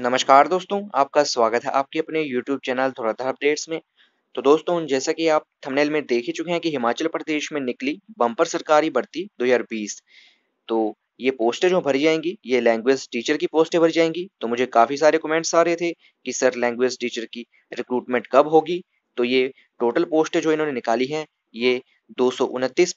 नमस्कार दोस्तों आपका स्वागत है आपके अपने YouTube चैनल धुरंधर अपडेट्स में तो दोस्तों जैसा कि आप थंबनेल में देख ही चुके हैं कि हिमाचल प्रदेश में निकली बम्पर सरकारी भर्ती 2020 तो ये पोस्टें जो भरी जाएंगी ये लैंग्वेज टीचर की पोस्टें भरी जाएंगी तो मुझे काफ़ी सारे कमेंट्स आ रहे थे कि सर लैंग्वेज टीचर की रिक्रूटमेंट कब होगी तो ये टोटल पोस्टें जो इन्होंने निकाली हैं ये दो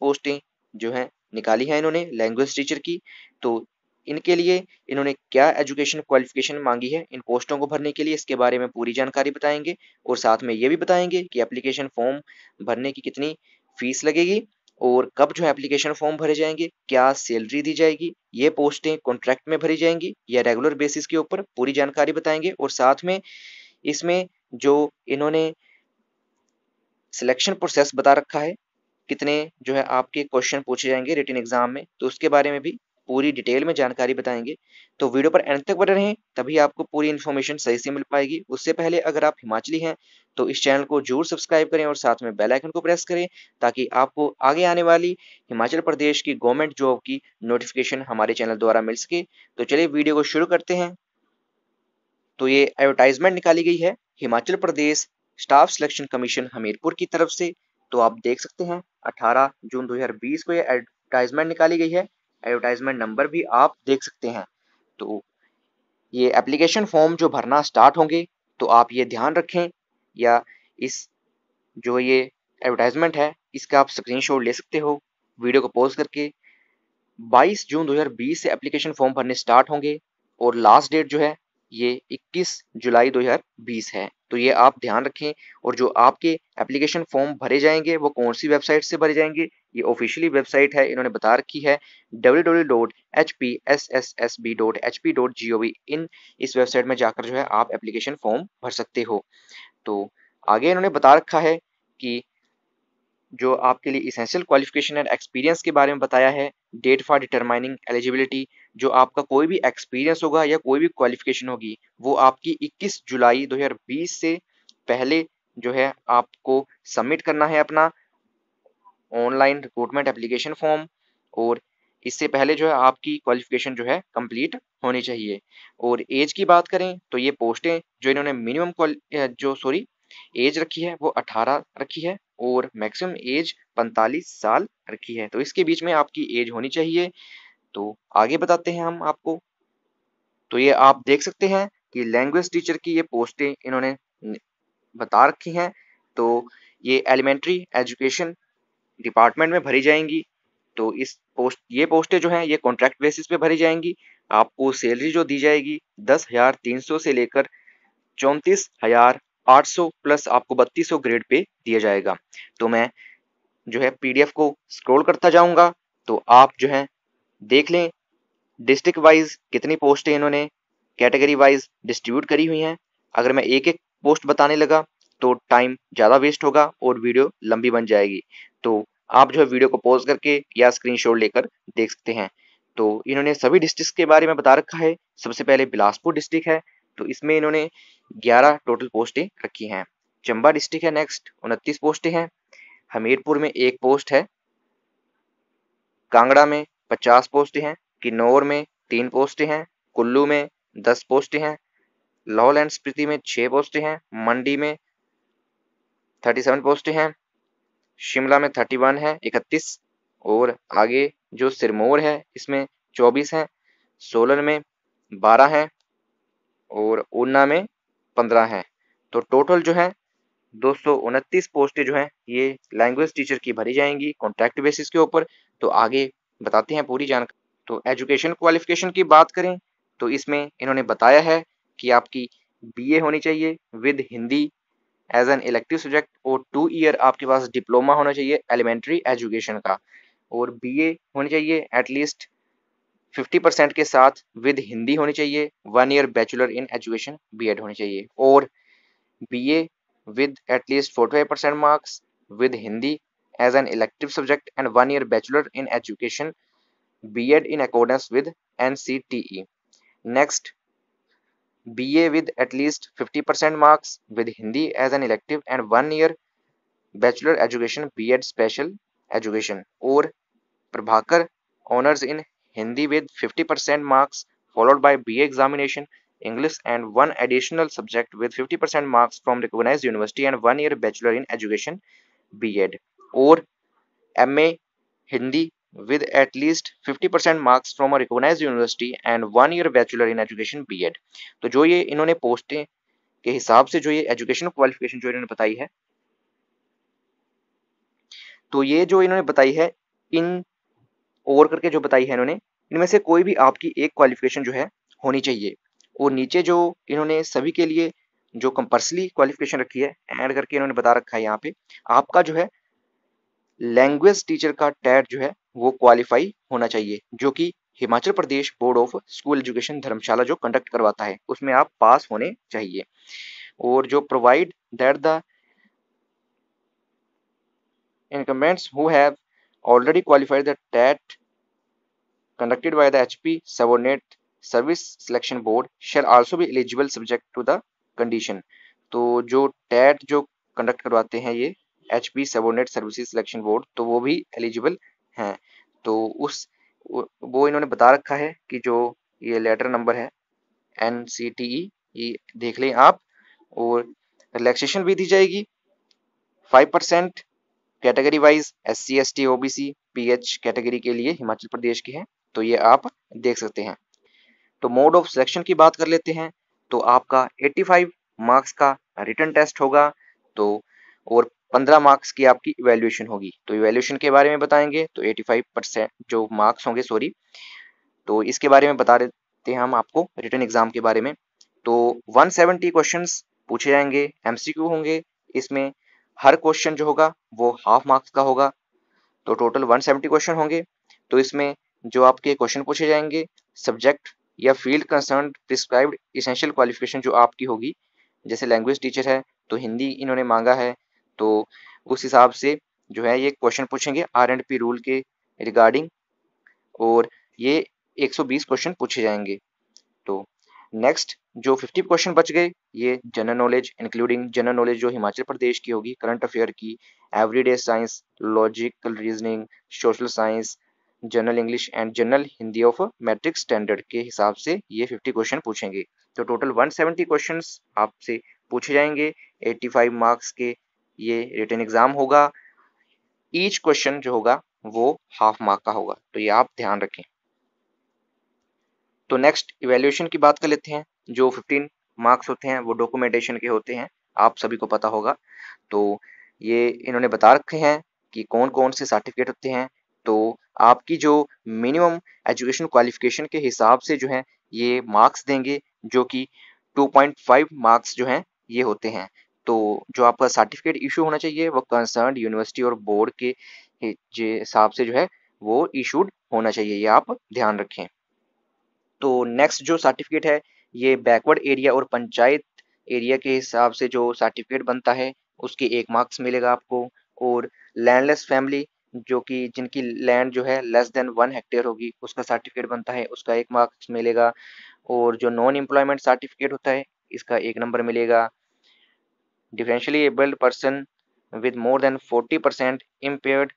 पोस्टें जो है निकाली है इन्होंने लैंग्वेज टीचर की तो इनके लिए इन्होंने क्या एजुकेशन क्वालिफिकेशन मांगी है इन पोस्टों को भरने के लिए इसके बारे में पूरी जानकारी बताएंगे और साथ में ये भी बताएंगे कि एप्लीकेशन फॉर्म भरने की कितनी फीस लगेगी और कब जो एप्लीकेशन फॉर्म भरे जाएंगे क्या सैलरी दी जाएगी ये पोस्टें कॉन्ट्रैक्ट में भरी जाएंगी या रेगुलर बेसिस के ऊपर पूरी जानकारी बताएंगे और साथ में इसमें जो इन्होंने सिलेक्शन प्रोसेस बता रखा है कितने जो है आपके क्वेश्चन पूछे जाएंगे रिटर्न एग्जाम में तो उसके बारे में भी पूरी डिटेल में जानकारी बताएंगे तो वीडियो पर एंड तक बने रहें तभी आपको पूरी इन्फॉर्मेशन सही से मिल पाएगी उससे पहले अगर आप हिमाचली हैं तो इस चैनल को जरूर सब्सक्राइब करें और साथ में बेल आइकन को प्रेस करें ताकि आपको आगे आने वाली हिमाचल प्रदेश की गवर्नमेंट जॉब की नोटिफिकेशन हमारे चैनल द्वारा मिल सके तो चलिए वीडियो को शुरू करते हैं तो ये एडवर्टाइजमेंट निकाली गई है Himachal Pradesh staff selection commission Hamirpur की तरफ से तो आप देख सकते हैं 18 जून 2020 को यह एडवर्टाइजमेंट निकाली गई है एडवर्टाइजमेंट नंबर भी आप देख सकते हैं तो ये एप्लीकेशन फॉर्म जो भरना स्टार्ट होंगे तो आप ये ध्यान रखें या इस जो ये एडवर्टाइजमेंट है इसका आप स्क्रीनशॉट ले सकते हो वीडियो को पॉज करके 22 जून 2020 से एप्लीकेशन फॉर्म भरने स्टार्ट होंगे और लास्ट डेट जो है ये 21 जुलाई 2020 है तो ये आप ध्यान रखें और जो आपके एप्लीकेशन फॉर्म भरे जाएंगे वो कौन सी वेबसाइट से भरे जाएंगे ये ऑफिशियली वेबसाइट है इन्होंने बता रखी है www.hpssb.hp.gov इन इस वेबसाइट में जाकर जो है आप एप्लीकेशन फॉर्म भर सकते हो तो आगे इन्होंने बता रखा है कि जो आपके लिए इसेंशियल क्वालिफिकेशन एंड एक्सपीरियंस के बारे में बताया है डेट फॉर डिटरमाइनिंग एलिजिबिलिटी जो आपका कोई भी एक्सपीरियंस होगा या कोई भी क्वालिफिकेशन होगी वो आपकी 21 जुलाई 2020 से पहले जो है आपको सबमिट करना है अपना ऑनलाइन रिक्रूटमेंट एप्लीकेशन फॉर्म और इससे पहले जो है आपकी क्वालिफिकेशन जो है कंप्लीट होनी चाहिए और एज की बात करें तो ये पोस्टें जो इन्होंने मिनिमम जो सॉरी एज रखी है वो अठारह रखी है और मैक्सिमम एज पैंतालीस साल रखी है तो इसके बीच में आपकी एज होनी चाहिए तो आगे बताते हैं हम आपको तो ये आप देख सकते हैं कि लैंग्वेज टीचर की ये पोस्टें इन्होंने बता रखी हैं तो ये एलिमेंट्री एजुकेशन डिपार्टमेंट में भरी जाएंगी तो इस पोस्ट ये पोस्टें जो हैं ये कॉन्ट्रैक्ट बेसिस पे भरी जाएंगी आपको सैलरी जो दी जाएगी दस हज़ार तीन सौ से लेकर चौंतीस हज़ार 800 प्लस आपको 3200 ग्रेड पे दिया जाएगा तो मैं जो है पीडीएफ को स्क्रॉल करता जाऊंगा तो आप जो है देख लें डिस्ट्रिक्ट वाइज कितनी पोस्टें इन्होंने कैटेगरी वाइज डिस्ट्रीब्यूट करी हुई हैं अगर मैं एक एक पोस्ट बताने लगा तो टाइम ज़्यादा वेस्ट होगा और वीडियो लंबी बन जाएगी तो आप जो है वीडियो को पॉज करके या स्क्रीन लेकर देख सकते हैं तो इन्होंने सभी डिस्ट्रिक्ट के बारे में बता रखा है सबसे पहले बिलासपुर डिस्ट्रिक्ट है तो इसमें इन्होंने 11 टोटल पोस्टें रखी हैं चंबा डिस्ट्रिक्ट है नेक्स्ट उनतीस पोस्टें हैं हमीरपुर में एक पोस्ट है कांगड़ा में 50 पोस्टें हैं किन्नौर में तीन पोस्टें हैं कुल्लू में दस पोस्टें हैं लाहौल एंड स्पीति में छह पोस्टें हैं मंडी में थर्टी सेवन पोस्टें हैं शिमला में थर्टी वन है इकतीस और आगे जो सिरमौर है इसमें चौबीस हैं सोलन में बारह हैं और ऊना में पंद्रह हैं तो टोटल जो है दो पोस्टें जो हैं ये लैंग्वेज टीचर की भरी जाएंगी कॉन्ट्रैक्ट बेसिस के ऊपर तो आगे बताते हैं पूरी जानकारी तो एजुकेशन क्वालिफिकेशन की बात करें तो इसमें इन्होंने बताया है कि आपकी बीए होनी चाहिए with Hindi as an elective subject और टू ईयर आपके पास डिप्लोमा होना चाहिए एलिमेंट्री एजुकेशन का और बीए होनी चाहिए एटलीस्ट 50% के साथ विद हिंदी होनी चाहिए one year bachelor in education B Ed होनी चाहिए और B A with at least forty five percent marks with Hindi as an elective subject and one year bachelor in education B Ed in accordance with N C T E next B A with at least fifty percent marks with Hindi as an elective and one year year education B Ed special education और Prabhakar honours in Hindi with 50 percent marks followed by B examination English and one additional subject with 50 percent marks from recognise university and one year bachelor in education B Ed और M A Hindi with at least 50 percent marks from recognise university and one year bachelor in education B Ed तो जो ये इन्होंने पोस्टे के हिसाब से जो ये एजुकेशन क्वालिफिकेशन जो इन्होंने बताई है तो ये जो इन्होंने बताई है इन ओवर करके जो बताई है इन्होंने इनमें से कोई भी आपकी एक क्वालिफिकेशन जो है होनी चाहिए और नीचे जो इन्होंने सभी के लिए जो कंपल्सरी क्वालिफिकेशन रखी है ऐड करके इन्होंने बता रखा है यहाँ पे आपका जो है लैंग्वेज टीचर का टैट जो है वो क्वालिफाई होना चाहिए जो कि Himachal Pradesh board of school education Dharamshala जो कंडक्ट करवाता है उसमें आप पास होने चाहिए और जो provide that the incumbents who have already qualified the TET conducted by the HP subordinate service selection board shall also be eligible subject to the condition तो जो टैट जो कंडक्ट करवाते हैं ये H P subordinate services selection board तो वो भी eligible हैं तो उस वो इन्होंने बता रखा है कि जो ये लेटर नंबर है एन सी टी ई ये देख लें आप और रिलैक्सेशन भी दी जाएगी five percent category wise S C S T OBC each category के लिए हिमाचल प्रदेश की है तो ये आप देख सकते हैं तो मोड ऑफ सिलेक्शन की बात कर लेते हैं तो आपका 85 मार्क्स का रिटर्न टेस्ट होगा तो और 15 मार्क्स की आपकी इवेल्युएशन होगी तो इवेल्युएशन के बारे में बताएंगे तो 85 परसेंट जो मार्क्स होंगे सॉरी तो इसके बारे में बता देते हैं हम आपको रिटर्न एग्जाम के बारे में तो 170 क्वेश्चन पूछे जाएंगे एमसीक्यू होंगे इसमें हर क्वेश्चन जो होगा वो हाफ मार्क्स का होगा तो टोटल 170 क्वेश्चन होंगे तो इसमें जो आपके क्वेश्चन पूछे जाएंगे सब्जेक्ट या field concern prescribed essential qualification जो आपकी होगी जैसे लैंग्वेज टीचर है तो हिंदी इन्होंने मांगा है तो उस हिसाब से जो है ये क्वेश्चन पूछेंगे आर एंड पी रूल के रिगार्डिंग और ये 120 क्वेश्चन पूछे जाएंगे तो नेक्स्ट जो फिफ्टी क्वेश्चन बच गए ये general knowledge including general knowledge जो हिमाचल प्रदेश की होगी करंट अफेयर की everyday science logical reasoning social science general English and general Hindi of matric standard के हिसाब से ये 50 क्वेश्चन पूछेंगे तो टोटल 170 क्वेश्चन आपसे पूछे जाएंगे 85 मार्क्स के ये रिटर्न एग्जाम होगा ईच क्वेश्चन जो होगा वो हाफ मार्क का होगा तो ये आप ध्यान रखें तो नेक्स्ट इवेल्युएशन की बात कर लेते हैं जो फिफ्टीन मार्क्स होते हैं वो डॉक्यूमेंटेशन के होते हैं आप सभी को पता होगा तो ये इन्होंने बता रखे हैं कि कौन कौन से सर्टिफिकेट होते हैं तो आपकी जो मिनिमम एजुकेशन क्वालिफिकेशन के हिसाब से जो है ये मार्क्स देंगे जो कि 2.5 मार्क्स जो हैं ये होते हैं तो जो आपका सर्टिफिकेट इशू होना चाहिए वो कंसर्न यूनिवर्सिटी और बोर्ड के हिसाब से जो है वो इशूड होना चाहिए ये आप ध्यान रखें तो नेक्स्ट जो सर्टिफिकेट है ये बैकवर्ड एरिया और पंचायत एरिया के हिसाब से जो सर्टिफिकेट बनता है उसके एक मार्क्स मिलेगा आपको और लैंडलेस फैमिली जो कि जिनकी लैंड जो है लेस देन वन हेक्टेयर होगी उसका सर्टिफिकेट बनता है उसका एक मार्क्स मिलेगा और जो नॉन एम्प्लॉयमेंट सर्टिफिकेट होता है इसका एक नंबर मिलेगा differently abled person with more than forty percent impaired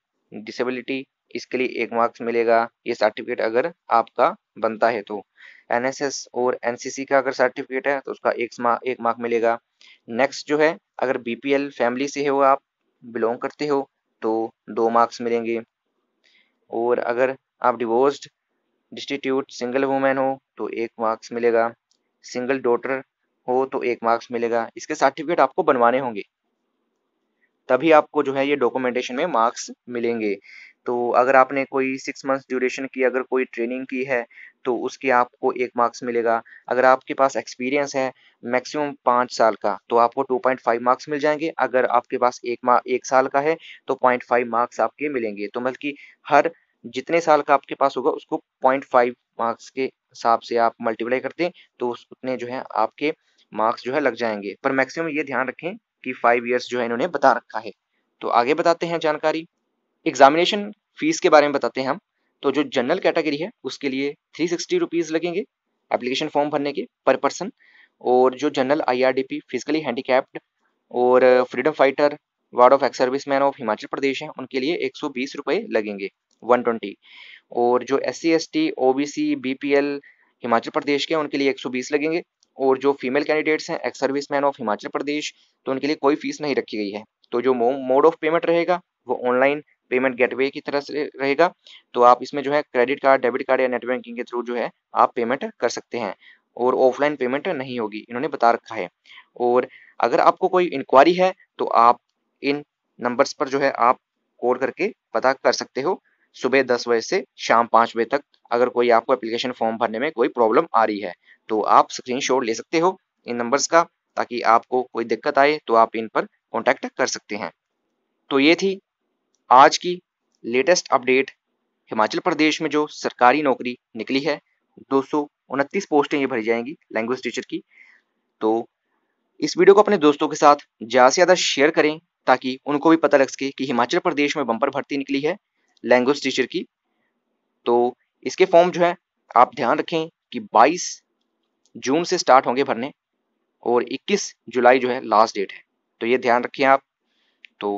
disability इसके लिए एक मार्क्स मिलेगा ये सर्टिफिकेट अगर आपका बनता है तो एनएसएस और एनसीसी का अगर सर्टिफिकेट है तो उसका एक मार्क एक मार्क मिलेगा नेक्स्ट जो है अगर बीपीएल फैमिली से हो आप बिलोंग करते हो तो दो मार्क्स मिलेंगे और अगर आप डिवोर्स्ड डिस्टिट्यूट सिंगल वूमेन हो तो एक मार्क्स मिलेगा सिंगल डॉटर हो तो एक मार्क्स मिलेगा इसके सर्टिफिकेट आपको बनवाने होंगे तभी आपको जो है ये डॉक्यूमेंटेशन में मार्क्स मिलेंगे तो अगर आपने कोई सिक्स मंथ्स ड्यूरेशन की अगर कोई ट्रेनिंग की है तो उसके आपको एक मार्क्स मिलेगा अगर आपके पास एक्सपीरियंस है मैक्सिमम पाँच साल का तो आपको 2.5 मार्क्स मिल जाएंगे अगर आपके पास एक एक साल का है तो 0.5 मार्क्स आपके मिलेंगे तो मतलब कि हर जितने साल का आपके पास होगा उसको 0.5 मार्क्स के हिसाब से आप मल्टीप्लाई करते हैं तो उतने जो है आपके मार्क्स जो है लग जाएंगे पर मैक्सिमम ये ध्यान रखें कि फाइव ईयर्स जो है इन्होंने बता रखा है तो आगे बताते हैं जानकारी एग्जामिनेशन फीस के बारे में बताते हैं हम तो जो जनरल कैटेगरी है उसके लिए थ्री सिक्सटी रुपीज़ लगेंगे एप्लीकेशन फॉर्म भरने के पर पर्सन और जो जनरल आईआरडीपी फिजिकली हैंडीकैप्ड और freedom fighter ward of ex service man of Himachal Pradesh हैं उनके लिए एक सौ बीस रुपये लगेंगे वन ट्वेंटी और जो S C S T O B C B P L Himachal Pradesh के उनके लिए एक सौ बीस लगेंगे और जो फीमेल कैंडिडेट्स हैं ex service man of Himachal Pradesh तो उनके लिए कोई फीस नहीं रखी गई है तो जो मोड ऑफ पेमेंट रहेगा वो ऑनलाइन पेमेंट गेटवे की तरह से रहेगा तो आप इसमें जो है क्रेडिट कार्ड डेबिट कार्ड या नेट बैंकिंग के थ्रू जो है आप पेमेंट कर सकते हैं और ऑफलाइन पेमेंट नहीं होगी इन्होंने बता रखा है और अगर आपको कोई इंक्वायरी है तो आप इन नंबर्स पर जो है आप कॉल करके पता कर सकते हो सुबह दस बजे से शाम पाँच बजे तक अगर कोई आपको एप्लीकेशन फॉर्म भरने में कोई प्रॉब्लम आ रही है तो आप स्क्रीन ले सकते हो इन नंबर्स का ताकि आपको कोई दिक्कत आए तो आप इन पर कॉन्टैक्ट कर सकते हैं तो ये थी आज की लेटेस्ट अपडेट हिमाचल प्रदेश में जो सरकारी नौकरी निकली है दो पोस्टें ये भरी जाएंगी लैंग्वेज टीचर की तो इस वीडियो को अपने दोस्तों के साथ ज़्यादा से ज़्यादा शेयर करें ताकि उनको भी पता लग सके कि हिमाचल प्रदेश में बम्पर भर्ती निकली है लैंग्वेज टीचर की तो इसके फॉर्म जो है आप ध्यान रखें कि 22 जून से स्टार्ट होंगे भरने और 21 जुलाई जो है लास्ट डेट है तो ये ध्यान रखें आप तो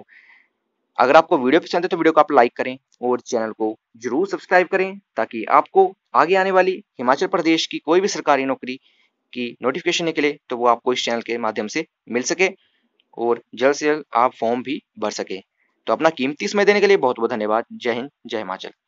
अगर आपको वीडियो पसंद है तो वीडियो को आप लाइक करें और चैनल को जरूर सब्सक्राइब करें ताकि आपको आगे आने वाली हिमाचल प्रदेश की कोई भी सरकारी नौकरी की नोटिफिकेशन निकले तो वो आपको इस चैनल के माध्यम से मिल सके और जल्द से जल्द आप फॉर्म भी भर सकें तो अपना कीमती समय देने के लिए बहुत बहुत धन्यवाद जय हिंद जय हिमाचल